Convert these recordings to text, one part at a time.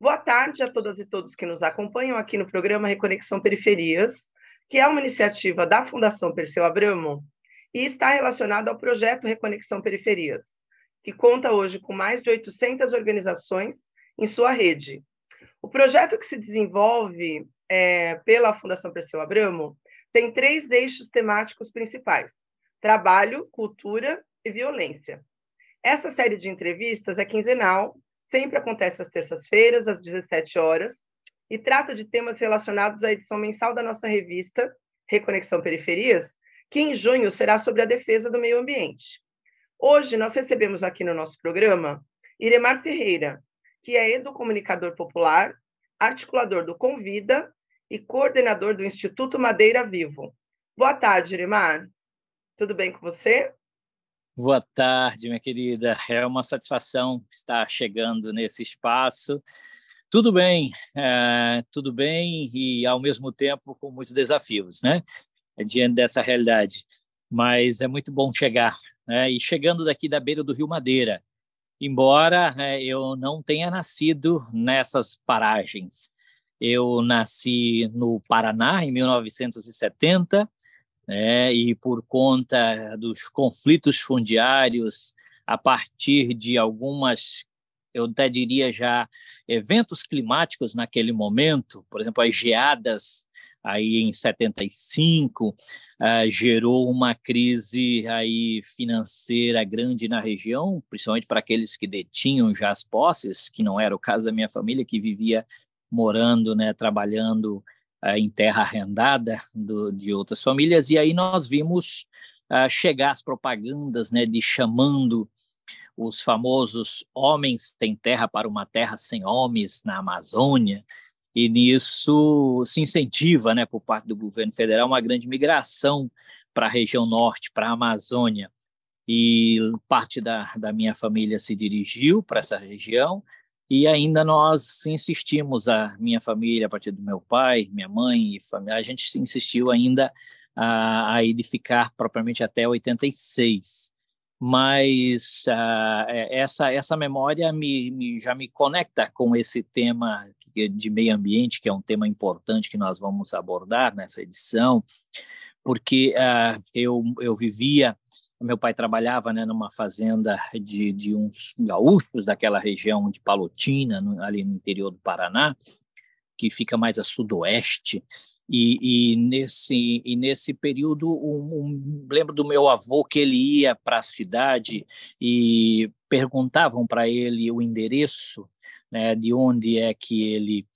Boa tarde a todas e todos que nos acompanham aqui no programa Reconexão Periferias, que é uma iniciativa da Fundação Perseu Abramo e está relacionada ao projeto Reconexão Periferias, que conta hoje com mais de 800 organizações em sua rede. O projeto que se desenvolve é, pela Fundação Perseu Abramo tem três eixos temáticos principais: trabalho, cultura e violência. Essa série de entrevistas é quinzenal Sempre acontece às terças-feiras, às 17 horas, e trata de temas relacionados à edição mensal da nossa revista Reconexão Periferias, que em junho será sobre a defesa do meio ambiente. Hoje nós recebemos aqui no nosso programa Iremar Ferreira, que é educomunicador popular, articulador do Convida e coordenador do Instituto Madeira Vivo. Boa tarde, Iremar. Tudo bem com você? Boa tarde, minha querida. É uma satisfação estar chegando nesse espaço. Tudo bem, é, tudo bem e ao mesmo tempo com muitos desafios, né? Diante dessa realidade. Mas é muito bom chegar, né? E chegando daqui da beira do Rio Madeira, embora é, eu não tenha nascido nessas paragens. Eu nasci no Paraná em 1970 né? e por conta dos conflitos fundiários, a partir de algumas, eu até diria já, eventos climáticos naquele momento, por exemplo, as geadas aí em 75 uh, ah, gerou uma crise aí financeira grande na região, principalmente para aqueles que detinham já as posses, que não era o caso da minha família que vivia morando, né, trabalhando eh, em terra arrendada do, de outras famílias, e aí nós vimos ah, chegar as propagandas né, de chamando os famosos homens sem terra para uma terra sem homens na Amazônia, e nisso se incentiva, né, por parte do governo federal, uma grande migração para a região norte, para a Amazônia. E parte da, da minha família se dirigiu para essa região, e ainda nós insistimos, a minha família, a partir do meu pai, minha mãe e família, a gente insistiu ainda a, a ele ficar propriamente até 86. Mas a, é, essa, essa memória me, me, já me conecta com esse tema de meio ambiente, que é um tema importante que nós vamos abordar nessa edição, porque a, eu, eu vivia meu pai trabalhava né, numa fazenda de, de uns gaúchos daquela região de Palotina, no, ali no interior do Paraná, que fica mais a sudoeste. E, e nesse, e nesse período, um, um, lembro do meu avô que ele ia para a cidade e perguntavam para ele o endereço né, de onde é que ele,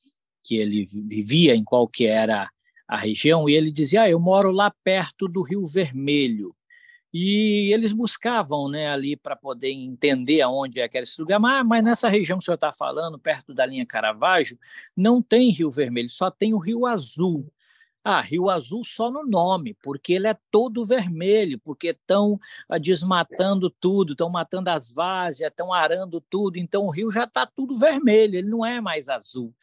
que ele vivia, em qual que era a região, e ele dizia, ah, eu moro lá perto do Rio Vermelho. E eles buscavam né, ali para poder entender aonde é que era esse lugar, mas, mas nessa região que o senhor está falando, perto da linha Caravaggio, não tem Rio Vermelho, só tem o Rio Azul. Ah, Rio Azul só no nome, porque ele é todo vermelho, porque estão ah, desmatando tudo, estão matando as várzeas, estão arando tudo, então o rio já está tudo vermelho, ele não é mais azul.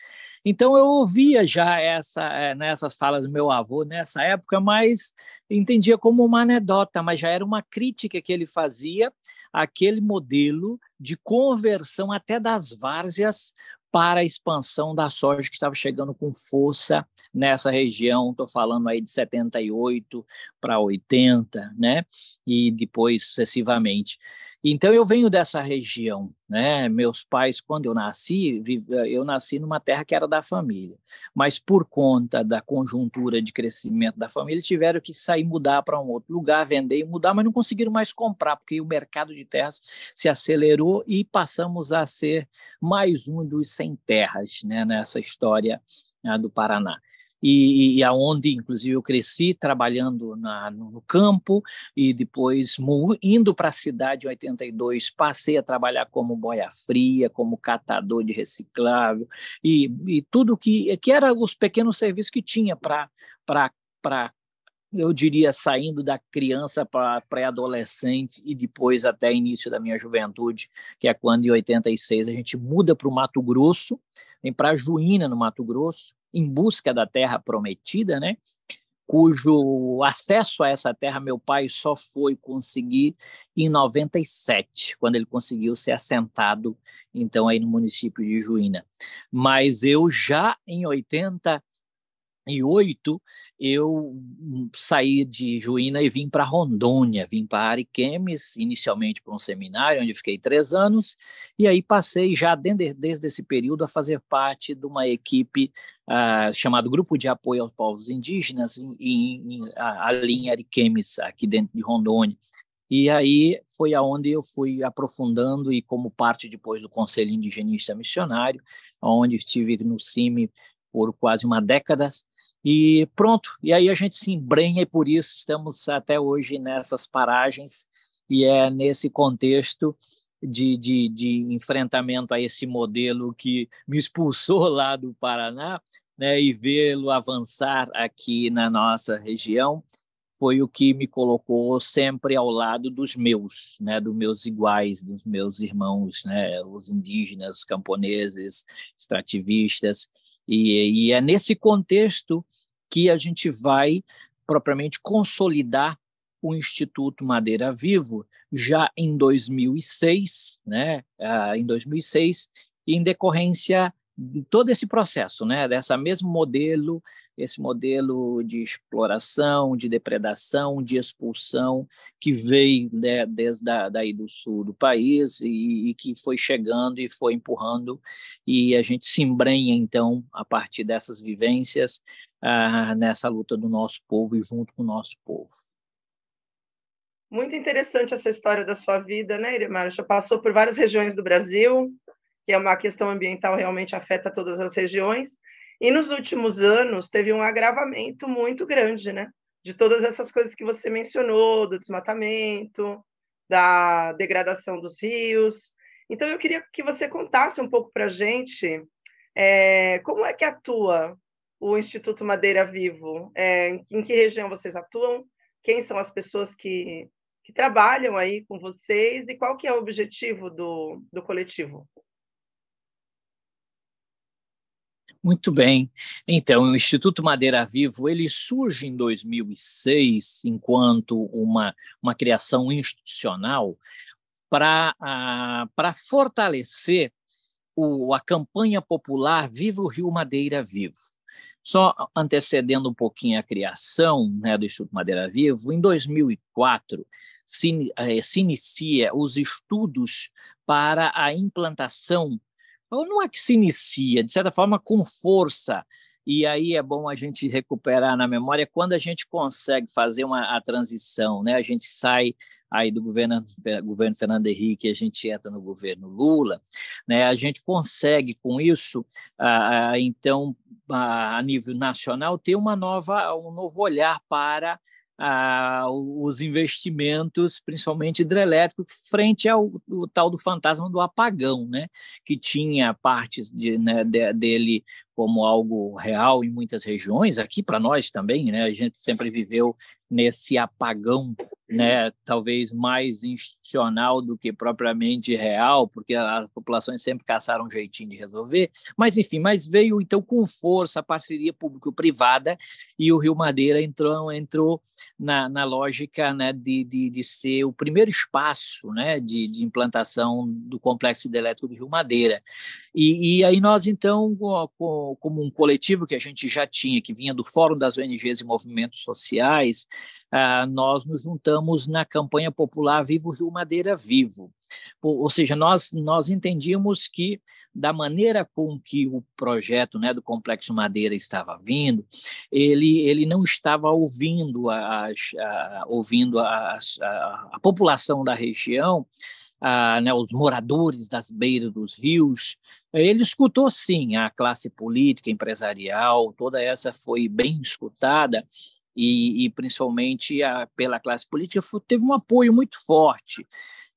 Então eu ouvia já essa eh, nessas falas do meu avô nessa época, mas entendia como uma anedota, mas já era uma crítica que ele fazia àquele modelo de conversão até das várzeas para a expansão da soja que estava chegando com força nessa região. Estou falando aí de 78 para 80, né? E depois sucessivamente. Então eu venho dessa região, né? Meus pais, quando eu nasci, eh, eu nasci numa terra que era da família, mas por conta da conjuntura de crescimento da família, tiveram que sair mudar para um outro lugar, vender e mudar, mas não conseguiram mais comprar, porque o mercado de terras se acelerou e passamos a ser mais um dos sem terras, né? Nessa história né, do Paraná e, e aonde, inclusive, eu cresci trabalhando na, no campo e depois indo para a cidade em 82, passei a trabalhar como boia fria, como catador de reciclável e, e tudo que, que era os pequenos serviços que tinha para para eu diria, saindo da criança para pré-adolescente e depois até início da minha juventude, que é quando em 86 a gente muda para o Mato Grosso, vem para Juína, no Mato Grosso, em busca da terra prometida, né? cujo acesso a essa terra meu pai só foi conseguir em 97, quando ele conseguiu ser assentado, então, aí no município de Juína. Mas eu já em 80 e oito eu saí de Juína e vim para Rondônia, vim para Ariquemes, inicialmente para um seminário, onde fiquei três anos, e aí passei já desde, desde esse período a fazer parte de uma equipe ah, chamada Grupo de Apoio aos Povos Indígenas, em, em, em, ali em Ariquemes, aqui dentro de Rondônia. E aí foi aonde eu fui aprofundando e como parte depois do Conselho Indigenista Missionário, onde estive no CIMI por quase uma década e pronto, e aí a gente se embrenha e por isso estamos até hoje nessas paragens e é nesse contexto de, de, de enfrentamento a esse modelo que me expulsou lá do Paraná né, e vê-lo avançar aqui na nossa região foi o que me colocou sempre ao lado dos meus, né, dos meus iguais, dos meus irmãos, né, os indígenas, camponeses, extrativistas, e, e é nesse contexto que a gente vai propriamente consolidar o Instituto Madeira Vivo já em 2006, né? Ah, em 2006, em decorrência todo esse processo, né, dessa mesmo modelo, esse modelo de exploração, de depredação, de expulsão que veio né, desde da, daí do sul do país e, e, que foi chegando e foi empurrando e a gente se embrenha então a partir dessas vivências ah, nessa luta do nosso povo e junto com o nosso povo. Muito interessante essa história da sua vida, né, Iremar? Já passou por várias regiões do Brasil, que é uma questão ambiental realmente afeta todas as regiões. E nos últimos anos teve um agravamento muito grande, né? De todas essas coisas que você mencionou, do desmatamento, da degradação dos rios. Então eu queria que você contasse um pouco para a gente é, como é que atua o Instituto Madeira Vivo, é, em que região vocês atuam, quem são as pessoas que, que trabalham aí com vocês e qual que é o objetivo do, do coletivo. Muito bem. Então, o Instituto Madeira Vivo ele surge em 2006 enquanto uma, uma criação institucional para ah, fortalecer o, a campanha popular Viva o Rio Madeira Vivo. Só antecedendo um pouquinho a criação né, do Instituto Madeira Vivo, em 2004 se, eh, se inicia os estudos para a implantação ou então, não é que se inicia, de certa forma, com força. E aí é bom a gente recuperar na memória quando a gente consegue fazer uma, a transição, né? A gente sai aí do governo, eh, governo Fernando Henrique, a gente entra no governo Lula, né? A gente consegue com isso, ah, então, a nível nacional, ter uma nova, um novo olhar para ah, os investimentos, principalmente hidrelétrico, frente ao, ao tal do fantasma do apagão, né? que tinha partes de, né, de, dele como algo real em muitas regiões, aqui para nós também, né? A gente sempre viveu nesse apagão, né? Uhum. Talvez mais institucional do que propriamente real, porque as populações sempre caçaram um jeitinho de resolver. Mas enfim, mas veio então com força a parceria público-privada e o Rio Madeira entrou, entrou na, na lógica né, de, de, de, ser o primeiro espaço né, de, de implantação do complexo hidrelétrico do Rio Madeira. E, e, aí nós, então, como um coletivo que a gente já tinha, que vinha do Fórum das ONGs e Movimentos Sociais, ah, nós nos juntamos na campanha popular Vivo Rio Madeira Vivo. Ou seja, nós, nós entendíamos que da maneira com que o projeto né, do Complexo Madeira estava vindo, ele, ele não estava ouvindo, a, a ouvindo a, a, a população da região, ah, né, os moradores das beiras dos rios, ele escutou, sim, a classe política, empresarial, toda essa foi bem escutada, e, e principalmente a, pela classe política, foi, teve um apoio muito forte.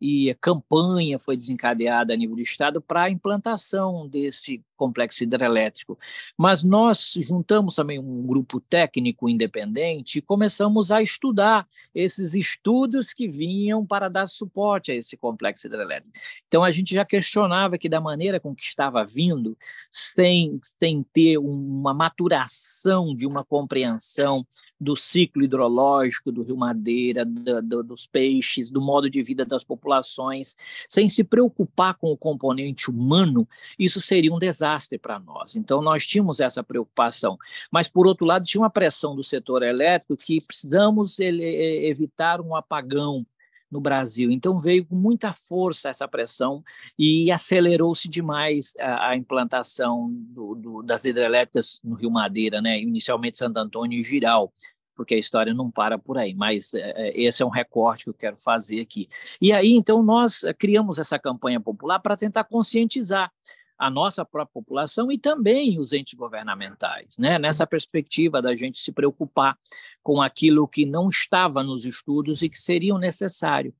E a campanha foi desencadeada a nível de Estado para a implantação desse complexo hidrelétrico. Mas nós juntamos também um grupo técnico independente e começamos a estudar esses estudos que vinham para dar suporte a esse complexo hidrelétrico. Então, a gente já questionava que, da maneira com que estava vindo, sem, sem ter uma maturação de uma compreensão do ciclo hidrológico do Rio Madeira, do, do, dos peixes, do modo de vida das populações, sem se preocupar com o componente humano, isso seria um desastre desastre para nós. Então, nós tínhamos essa preocupação. Mas, por outro lado, tinha uma pressão do setor elétrico que precisamos ele, evitar um apagão no Brasil. Então veio com muita força essa pressão e acelerou-se demais a, a implantação do, do, das hidrelétricas no Rio Madeira, né? inicialmente Santo Antônio e Giral, porque a história não para por aí, mas é, é, esse é um recorte que eu quero fazer aqui. E aí, então, nós é, criamos essa campanha popular para tentar conscientizar a nossa própria população e também os entes governamentais, né? nessa perspectiva da gente se preocupar com aquilo que não estava nos estudos e que seria necessário.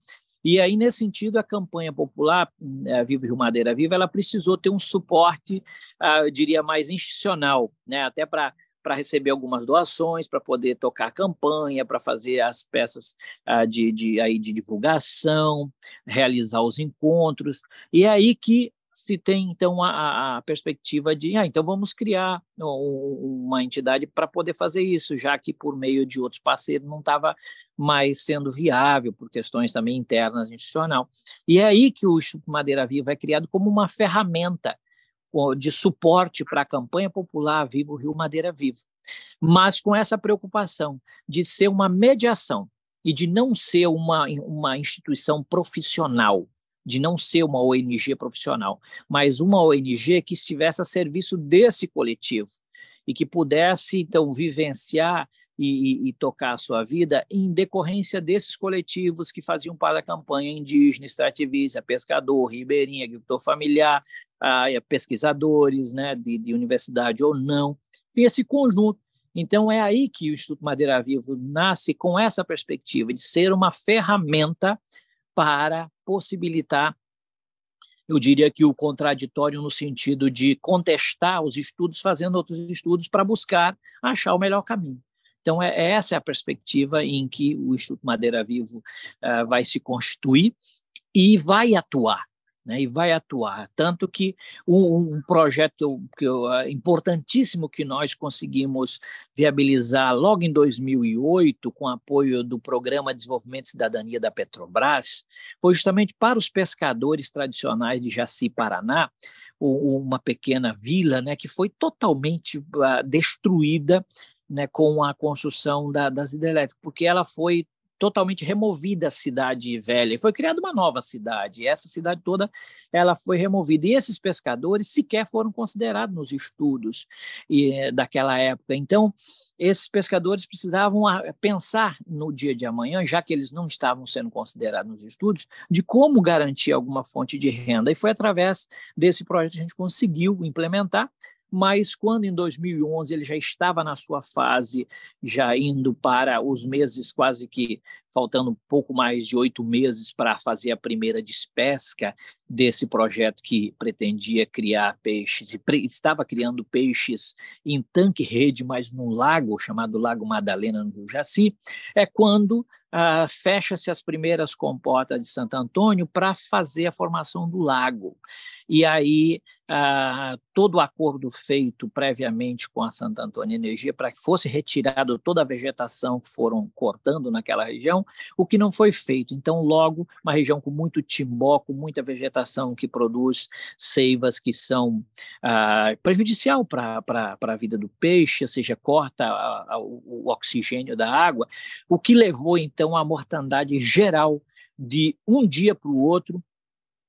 E aí, nesse sentido, a campanha popular é, Viva Rio Madeira Viva, ela precisou ter um suporte, ah, eu diria, mais institucional, né? até para para receber algumas doações, para poder tocar campanha, para fazer as peças ah, de, de, aí, de divulgação, realizar os encontros. E é aí que se tem então a, a, perspectiva de ah, então vamos criar uma entidade para poder fazer isso, já que por meio de outros parceiros não estava mais sendo viável por questões também internas institucional. E é aí que o Instituto Madeira Viva é criado como uma ferramenta de suporte para a campanha popular Vivo Rio Madeira Vivo, mas com essa preocupação de ser uma mediação e de não ser uma, uma instituição profissional, de não ser uma ONG profissional, mas uma ONG que estivesse a serviço desse coletivo e que pudesse, então, vivenciar e, e, tocar a sua vida em decorrência desses coletivos que faziam parte da campanha indígena, extrativista, pescador, ribeirinha, agricultor familiar, ah, pesquisadores né, de, de, universidade ou não, esse conjunto. Então, é aí que o Instituto Madeira Vivo nasce com essa perspectiva de ser uma ferramenta para possibilitar, eu diria que o contraditório no sentido de contestar os estudos, fazendo outros estudos para buscar achar o melhor caminho. Então, é, é essa é a perspectiva em que o Instituto Madeira Vivo uh, vai se constituir e vai atuar né, e vai atuar. Tanto que um, projeto que eu, ah, importantíssimo que nós conseguimos viabilizar logo em 2008, com apoio do Programa de Desenvolvimento e Cidadania da Petrobras, foi justamente para os pescadores tradicionais de Jaci, Paraná, uma pequena vila né, que foi totalmente ah, destruída né, com a construção da, das hidrelétricas, porque ela foi totalmente removida a cidade velha. Foi criada uma nova cidade. Essa cidade toda ela foi removida. E esses pescadores sequer foram considerados nos estudos e, eh, daquela época. Então, esses pescadores precisavam ah, pensar no dia de amanhã, já que eles não estavam sendo considerados nos estudos, de como garantir alguma fonte de renda. E foi através desse projeto que a gente conseguiu implementar mas quando em 2011 ele já estava na sua fase, já indo para os meses quase que faltando um pouco mais de oito meses para fazer a primeira despesca desse projeto que pretendia criar peixes, e estava criando peixes em tanque-rede, mas num lago chamado Lago Madalena, no Jaci, é quando ah, fecha-se as primeiras comportas de Santo Antônio para fazer a formação do lago e aí ah, todo o acordo feito previamente com a Santa Antônia Energia para que fosse retirado toda a vegetação que foram cortando naquela região, o que não foi feito. Então, logo, uma região com muito timbó, com muita vegetação que produz seivas que são ah, prejudicial para a vida do peixe, ou seja, corta a, a, o oxigênio da água, o que levou, então, à mortandade geral de um dia para o outro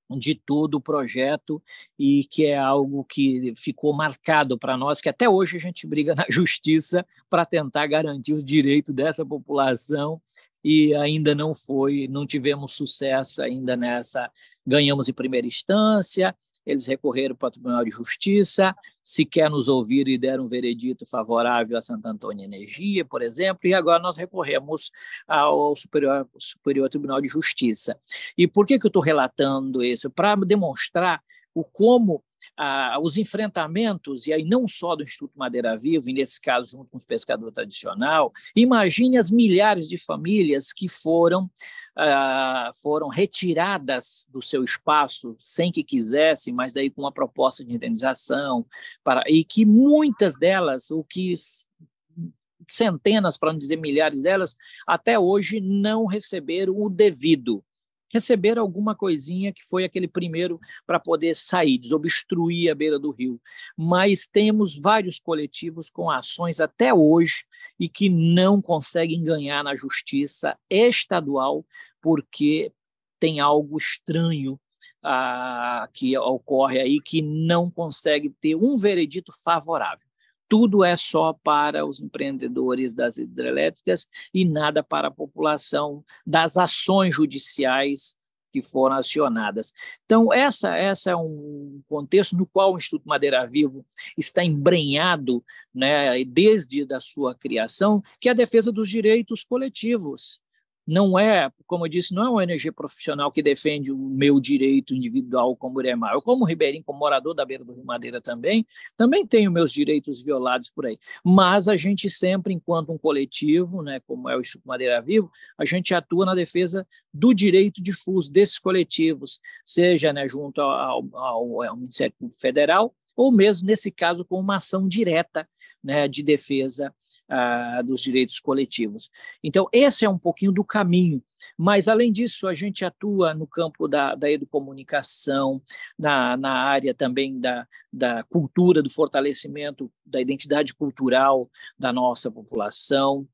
de todo o projeto e que é algo que ficou marcado para nós, que até hoje a gente briga na justiça para tentar garantir os direitos dessa população e ainda não foi, não tivemos sucesso ainda nessa. Ganhamos em primeira instância, eles recorreram para o Tribunal de Justiça, sequer nos ouviram e deram um veredito favorável à Santa Antônia Energia, por exemplo, e agora nós recorremos ao Superior, Superior Tribunal de Justiça. E por que, que eu estou relatando isso? Para demonstrar o como ah, os enfrentamentos, e aí não só do Instituto Madeira Viva, e nesse caso junto com os pescadores tradicional, imagine as milhares de famílias que foram, ah, foram retiradas do seu espaço sem que quisessem, mas daí com uma proposta de indenização, para, e que muitas delas, o que centenas, para não dizer milhares delas, até hoje não receberam o devido receber alguma coisinha que foi aquele primeiro para poder sair, desobstruir a beira do rio. Mas temos vários coletivos com ações até hoje e que não conseguem ganhar na justiça estadual porque tem algo estranho ah, que ocorre aí que não consegue ter um veredito favorável tudo é só para os empreendedores das hidrelétricas e nada para a população das ações judiciais que foram acionadas. Então, essa, essa é um contexto no qual o Instituto Madeira Vivo está embrenhado, né, desde da sua criação, que é a defesa dos direitos coletivos não é, como eu disse, não é uma ONG profissional que defende o meu direito individual como Uremar. Eu, como ribeirinho, como morador da beira do Rio Madeira também, também tenho meus direitos violados por aí. Mas a gente sempre, enquanto um coletivo, né, como é o Instituto Madeira Vivo, a gente atua na defesa do direito difuso desses coletivos, seja né, junto ao, ao, ao Ministério Público Federal, ou mesmo, nesse caso, com uma ação direta né, de defesa ah, dos direitos coletivos. Então, esse é um pouquinho do caminho. Mas, além disso, a gente atua no campo da, da educomunicação, na, na área também da, da cultura, do fortalecimento da identidade cultural da nossa população,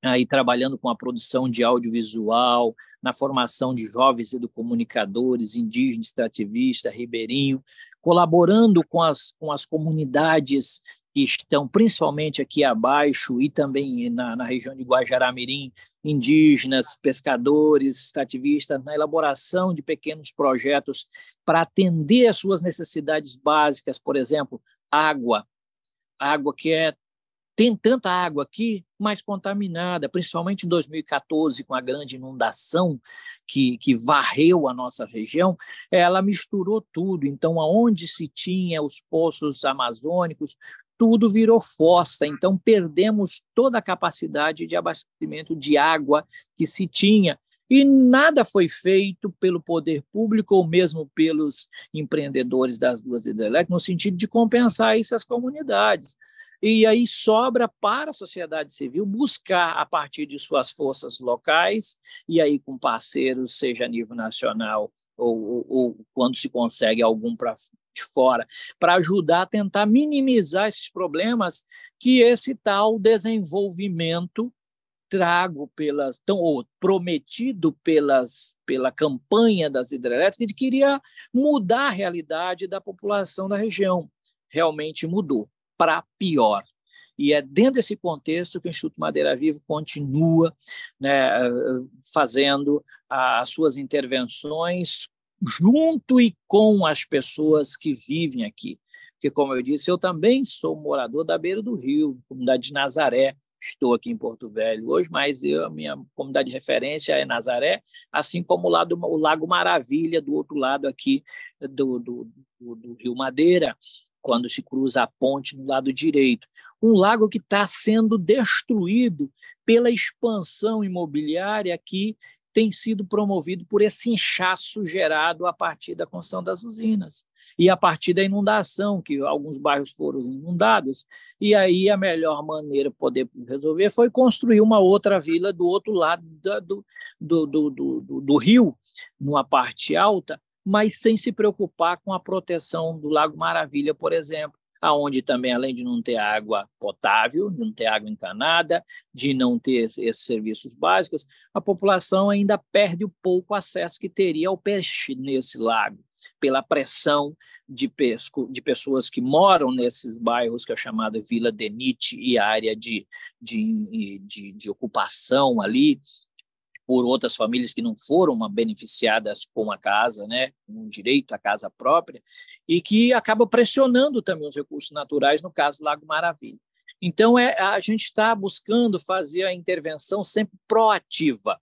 aí trabalhando com a produção de audiovisual, na formação de jovens educomunicadores, indígenas, extrativistas, ribeirinho, colaborando com as, com as comunidades que estão principalmente aqui abaixo e também na, na região de Guajará-Mirim, indígenas, pescadores, ativistas, na elaboração de pequenos projetos para atender às suas necessidades básicas, por exemplo, água. Água que é tem tanta água aqui, mas contaminada, principalmente em 2014, com a grande inundação que, que varreu a nossa região, ela misturou tudo. Então, aonde se tinha os poços amazônicos, tudo virou fossa, então perdemos toda a capacidade de abastecimento de água que se tinha. E nada foi feito pelo poder público ou mesmo pelos empreendedores das duas hidrelétricas no sentido de compensar essas comunidades. E aí sobra para a sociedade civil buscar, a partir de suas forças locais, e aí com parceiros, seja a nível nacional ou, ou, ou quando se consegue algum para de fora, para ajudar a tentar minimizar esses problemas que esse tal desenvolvimento trago pelas tão ou prometido pelas pela campanha das hidrelétricas que queria mudar a realidade da população da região. Realmente mudou para pior. E é dentro desse contexto que o Instituto Madeira Vivo continua né, fazendo as suas intervenções junto e com as pessoas que vivem aqui. Porque, como eu disse, eu também sou morador da beira do rio, comunidade de Nazaré, estou aqui em Porto Velho hoje, mas eu, a minha comunidade de referência é Nazaré, assim como o, lado, o Lago Maravilha, do outro lado aqui do, do, do, do Rio Madeira, quando se cruza a ponte no lado direito. Um lago que está sendo destruído pela expansão imobiliária que tem sido promovido por esse inchaço gerado a partir da construção das usinas e a partir da inundação, que alguns bairros foram inundados, e aí a melhor maneira de poder resolver foi construir uma outra vila do outro lado da, do, do, do, do, do rio, numa parte alta, mas sem se preocupar com a proteção do Lago Maravilha, por exemplo, aonde também, além de não ter água potável, de não ter água encanada, de não ter esses serviços básicos, a população ainda perde o pouco acesso que teria ao peixe nesse lago, pela pressão de, pesco, de pessoas que moram nesses bairros, que é chamada Vila Denite e área de, de, de, de ocupação ali, por outras famílias que não foram beneficiadas com a casa, né, com um o direito à casa própria, e que acaba pressionando também os recursos naturais, no caso Lago Maravilha. Então, é, a gente está buscando fazer a intervenção sempre proativa.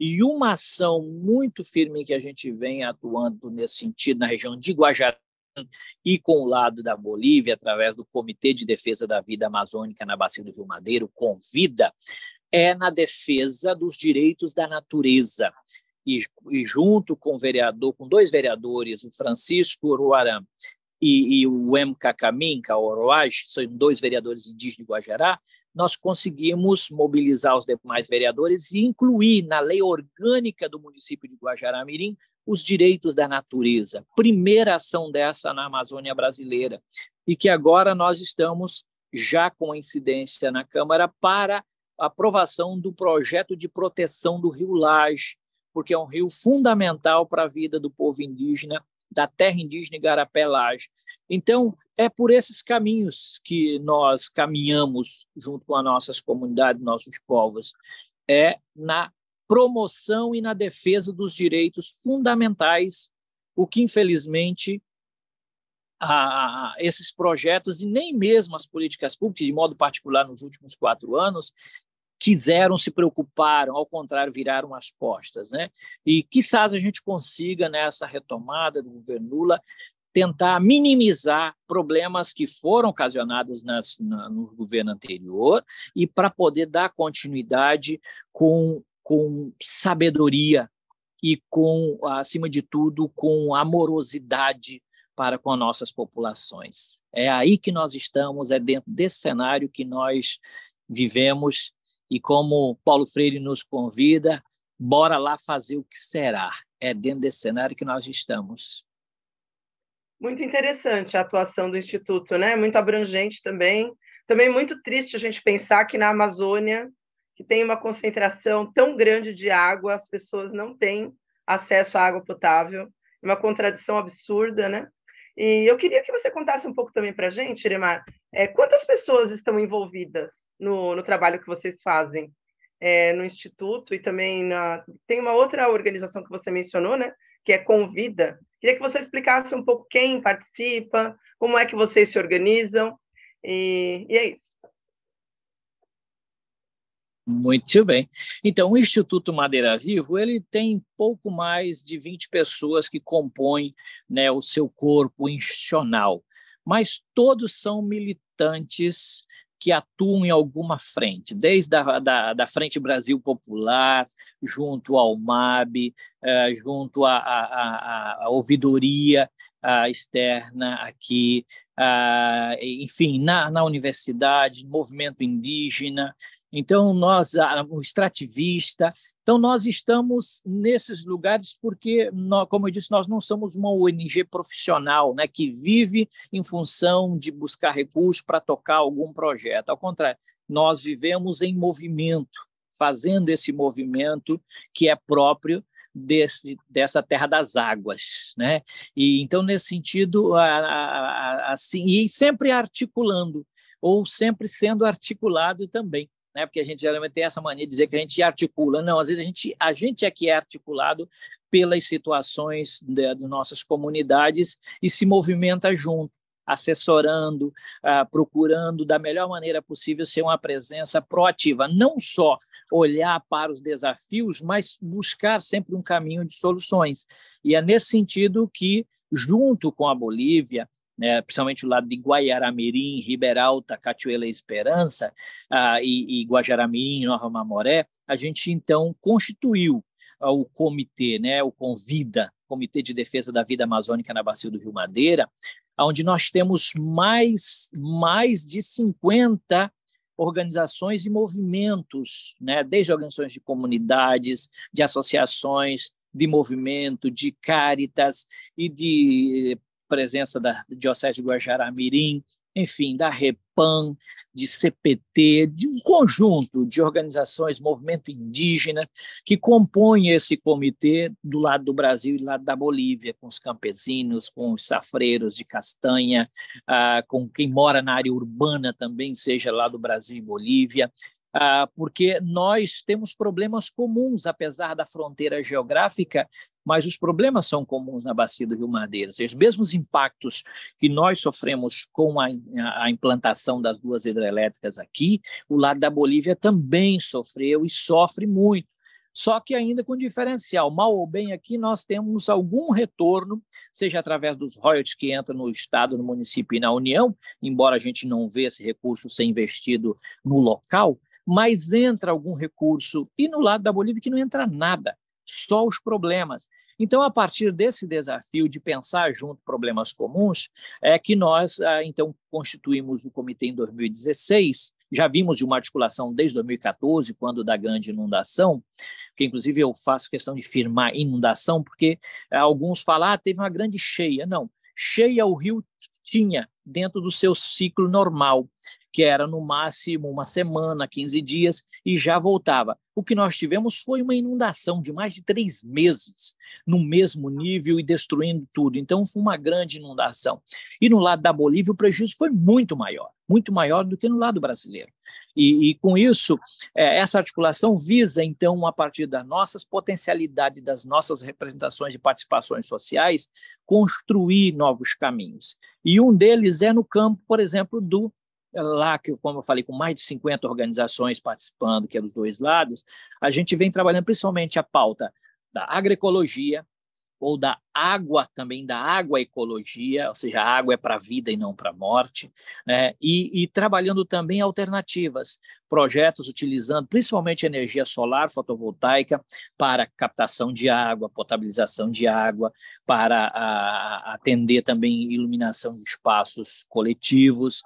E uma ação muito firme que a gente vem atuando nesse sentido na região de Guajará e com o lado da Bolívia, através do Comitê de Defesa da Vida Amazônica na Bacia do Rio Madeiro, convida é na defesa dos direitos da natureza. E, e junto com o vereador, com dois vereadores, o Francisco Uruarã e, e o M. Cacaminca é Oroage, são dois vereadores indígenas de Guajará, nós conseguimos mobilizar os demais vereadores e incluir na lei orgânica do município de Guajará Mirim os direitos da natureza. Primeira ação dessa na Amazônia brasileira. E que agora nós estamos já com incidência na Câmara para aprovação do projeto de proteção do rio Laje, porque é um rio fundamental para a vida do povo indígena, da terra indígena Igarapé Laje. Então, é por esses caminhos que nós caminhamos junto com as nossas comunidades, nossos povos, é na promoção e na defesa dos direitos fundamentais, o que infelizmente a, a esses projetos e nem mesmo as políticas públicas, de modo particular nos últimos quatro anos, quiseram, se preocuparam, ao contrário, viraram as costas. Né? E quizás a gente consiga, nessa retomada do governo Lula, tentar minimizar problemas que foram ocasionados nas, na, no governo anterior e para poder dar continuidade com, com sabedoria e com, acima de tudo, com amorosidade para com nossas populações. É aí que nós estamos, é dentro desse cenário que nós vivemos e como Paulo Freire nos convida, bora lá fazer o que será. É dentro desse cenário que nós estamos. Muito interessante a atuação do Instituto, né? Muito abrangente também. Também muito triste a gente pensar que na Amazônia, que tem uma concentração tão grande de água, as pessoas não têm acesso à água potável. É uma contradição absurda, né? E eu queria que você contasse um pouco também para a gente, Iremar, é, quantas pessoas estão envolvidas no, no trabalho que vocês fazem é, no Instituto e também na, tem uma outra organização que você mencionou, né, que é Convida. Queria que você explicasse um pouco quem participa, como é que vocês se organizam, e, e é isso. Muito bem. Então, o Instituto Madeira Vivo, ele tem pouco mais de 20 pessoas que compõem né, o seu corpo institucional, mas todos são militantes que atuam em alguma frente, desde a da, da Frente Brasil Popular, junto ao MAB, eh, junto à ouvidoria ah, externa aqui, ah, enfim, na, na universidade, movimento indígena, então nós, o extrativista, então nós estamos nesses lugares porque, nós, como eu disse, nós não somos uma ONG profissional, né, que vive em função de buscar recursos para tocar algum projeto. Ao contrário, nós vivemos em movimento, fazendo esse movimento que é próprio Desse, dessa terra das águas, né? E então nesse sentido, assim, e sempre articulando ou sempre sendo articulado também, né? Porque a gente geralmente tem essa mania de dizer que a gente articula. Não, às vezes a gente, a gente é que é articulado pelas situações de, de nossas comunidades e se movimenta junto, assessorando, ah, procurando da melhor maneira possível ser uma presença proativa, não só olhar para os desafios, mas buscar sempre um caminho de soluções. E é nesse sentido que, junto com a Bolívia, né, principalmente o lado de Guaiaramirim, Riberalta, Cachoeira Esperança uh, e, e Guajaramirim, Nova Mamoré, a gente então constituiu uh, o comitê, né, o Convida, Comitê de Defesa da Vida Amazônica na Bacia do Rio Madeira, onde nós temos mais, mais de 50 organizações e movimentos, né, desde organizações de comunidades, de associações, de movimento, de caritas e de presença da Diocese de Guajará Mirim, enfim, da Repam, de CPT, de um conjunto de organizações, movimento indígena, que compõem esse comitê do lado do Brasil e do lado da Bolívia, com os campesinos, com os safreiros de castanha, ah, com quem mora na área urbana também, seja lá do Brasil e Bolívia, ah, porque nós temos problemas comuns, apesar da fronteira geográfica, mas os problemas são comuns na bacia do Rio Madeira. Os mesmos impactos que nós sofremos com a, a implantação das duas hidrelétricas aqui, o lado da Bolívia também sofreu e sofre muito só que ainda com diferencial. Mal ou bem, aqui nós temos algum retorno, seja através dos royalties que entram no Estado, no município e na União, embora a gente não vê esse recurso ser investido no local, mas entra algum recurso. E no lado da Bolívia, que não entra nada, só os problemas. Então, a partir desse desafio de pensar junto problemas comuns, é que nós, ah, então, constituímos o comitê em 2016. Já vimos de uma articulação desde 2014, quando da grande inundação, que inclusive eu faço questão de firmar inundação, porque ah, alguns falam, ah, teve uma grande cheia. Não, cheia o rio tinha dentro do seu ciclo normal que era no máximo uma semana, 15 dias, e já voltava. O que nós tivemos foi uma inundação de mais de três meses, no mesmo nível e destruindo tudo. Então, foi uma grande inundação. E no lado da Bolívia, o prejuízo foi muito maior, muito maior do que no lado brasileiro. E, e com isso, é, essa articulação visa, então, a partir das nossas potencialidades, das nossas representações e participações sociais, construir novos caminhos. E um deles é no campo, por exemplo, do é lá, que, como eu falei, com mais de 50 organizações participando, que é dos dois lados, a gente vem trabalhando principalmente a pauta da agroecologia, ou da água também, da água ecologia, ou seja, a água é para a vida e não para a morte, né? e, e, trabalhando também alternativas, projetos utilizando principalmente energia solar fotovoltaica para captação de água, potabilização de água, para a, ah, atender também iluminação de espaços coletivos,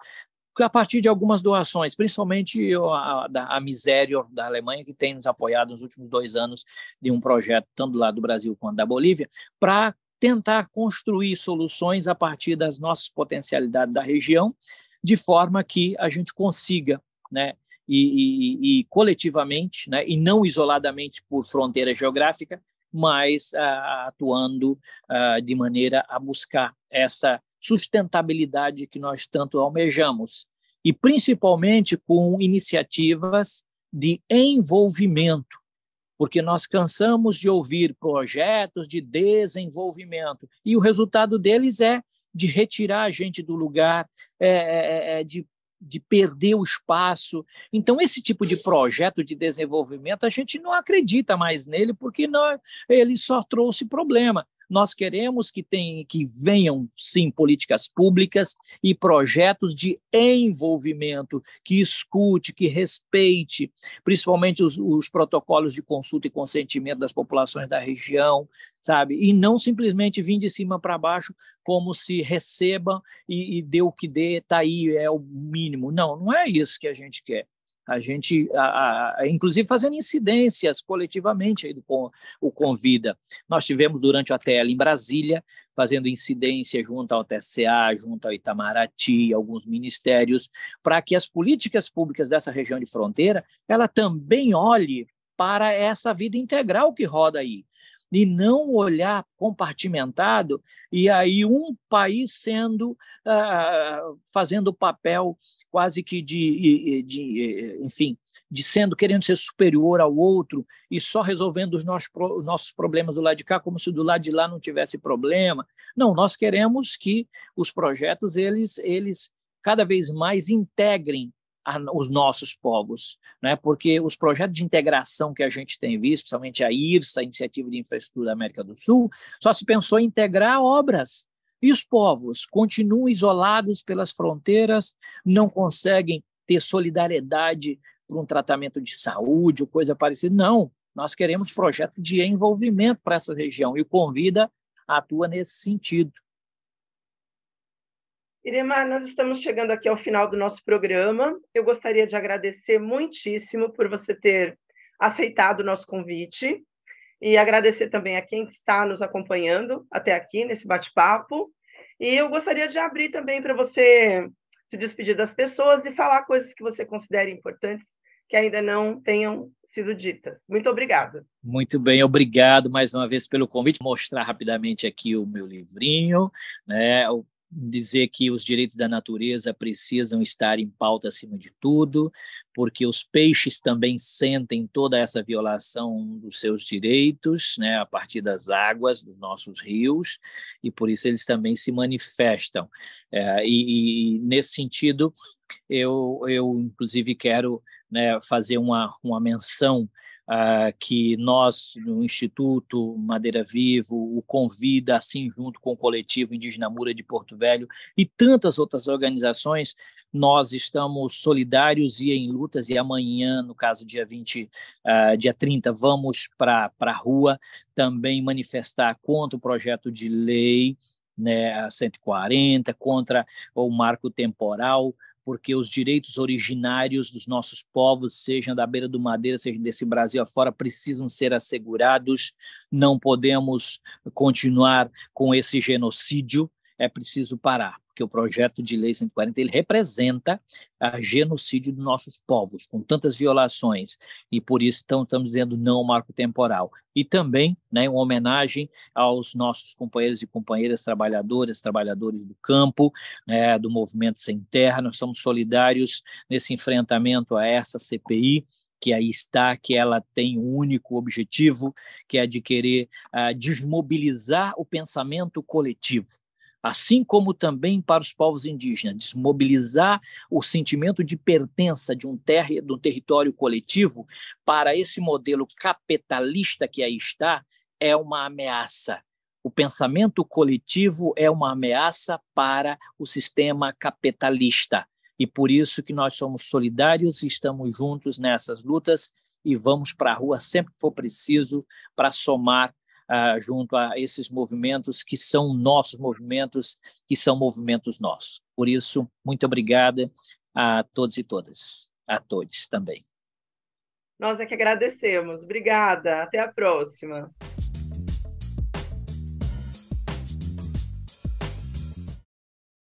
a partir de algumas doações, principalmente a, da, a Misério da Alemanha, que tem nos apoiado nos últimos dois anos de um projeto, tanto do lado do Brasil quanto da Bolívia, para tentar construir soluções a partir das nossas potencialidades da região, de forma que a gente consiga, né, e, e, e coletivamente, né, e não isoladamente por fronteira geográfica, mas ah, atuando ah, de maneira a buscar essa sustentabilidade que nós tanto almejamos, e principalmente com iniciativas de envolvimento, porque nós cansamos de ouvir projetos de desenvolvimento e o resultado deles é de retirar a gente do lugar, é, é, é de, de perder o espaço. Então, esse tipo de projeto de desenvolvimento, a gente não acredita mais nele, porque não, ele só trouxe problema. Nós queremos que, tem, que venham, sim, políticas públicas e projetos de envolvimento, que escute, que respeite, principalmente os, os protocolos de consulta e consentimento das populações da região, sabe? E não simplesmente vir de cima para baixo como se receba e, e dê o que dê, está aí, é o mínimo. Não, não é isso que a gente quer. A gente, a, a, inclusive, fazendo incidências coletivamente aí do, o Convida. Nós tivemos durante a tela em Brasília, fazendo incidência junto ao TCA, junto ao Itamaraty, alguns ministérios, para que as políticas públicas dessa região de fronteira, ela também olhe para essa vida integral que roda aí e não olhar compartimentado e aí um país sendo uh, fazendo o papel quase que de, de, enfim de sendo querendo ser superior ao outro e só resolvendo os nossos, nossos problemas do lado de cá como se do lado de lá não tivesse problema não nós queremos que os projetos eles eles cada vez mais integrem a, os nossos povos, né? porque os projetos de integração que a gente tem visto, principalmente a IRSA, a Iniciativa de Infraestrutura da América do Sul, só se pensou em integrar obras. E os povos continuam isolados pelas fronteiras, não conseguem ter solidariedade para um tratamento de saúde ou coisa parecida. Não, nós queremos projetos de envolvimento para essa região e o Convida atua nesse sentido. Iremar, nós estamos chegando aqui ao final do nosso programa. Eu gostaria de agradecer muitíssimo por você ter aceitado o nosso convite e agradecer também a quem está nos acompanhando até aqui nesse bate-papo. E eu gostaria de abrir também para você se despedir das pessoas e falar coisas que você considere importantes que ainda não tenham sido ditas. Muito obrigada. Muito bem, obrigado mais uma vez pelo convite. Mostrar rapidamente aqui o meu livrinho, né? dizer que os direitos da natureza precisam estar em pauta acima de tudo, porque os peixes também sentem toda essa violação dos seus direitos, né, a partir das águas dos nossos rios, e por isso eles também se manifestam. É, e, e, nesse sentido, eu, eu inclusive quero né, fazer uma, uma menção Uh, que nós, no Instituto Madeira Vivo, o Convida, assim, junto com o coletivo Indígena Mura de Porto Velho e tantas outras organizações, nós estamos solidários e em lutas. E amanhã, no caso, dia 20, uh, ah, dia 30, vamos para a rua também manifestar contra o projeto de lei né, 140, contra o marco temporal porque os direitos originários dos nossos povos, sejam da beira do Madeira, sejam desse Brasil afora, precisam ser assegurados. Não podemos continuar com esse genocídio, é preciso parar porque o projeto de lei 140 ele representa a genocídio dos nossos povos, com tantas violações, e por isso então, estamos dizendo não ao marco temporal. E também né, uma homenagem aos nossos companheiros e companheiras trabalhadoras, trabalhadores do campo, né, do movimento sem terra, nós somos solidários nesse enfrentamento a essa CPI, que aí está, que ela tem um único objetivo, que é de querer uh, ah, desmobilizar o pensamento coletivo assim como também para os povos indígenas, desmobilizar o sentimento de pertença de um, ter de um território coletivo para esse modelo capitalista que aí está, é uma ameaça. O pensamento coletivo é uma ameaça para o sistema capitalista. E por isso que nós somos solidários e estamos juntos nessas lutas e vamos para a rua sempre que for preciso para somar ah, junto a esses movimentos que são nossos movimentos, que são movimentos nossos. Por isso, muito obrigada a todos e todas, a todos também. Nós é que agradecemos. Obrigada. Até a próxima.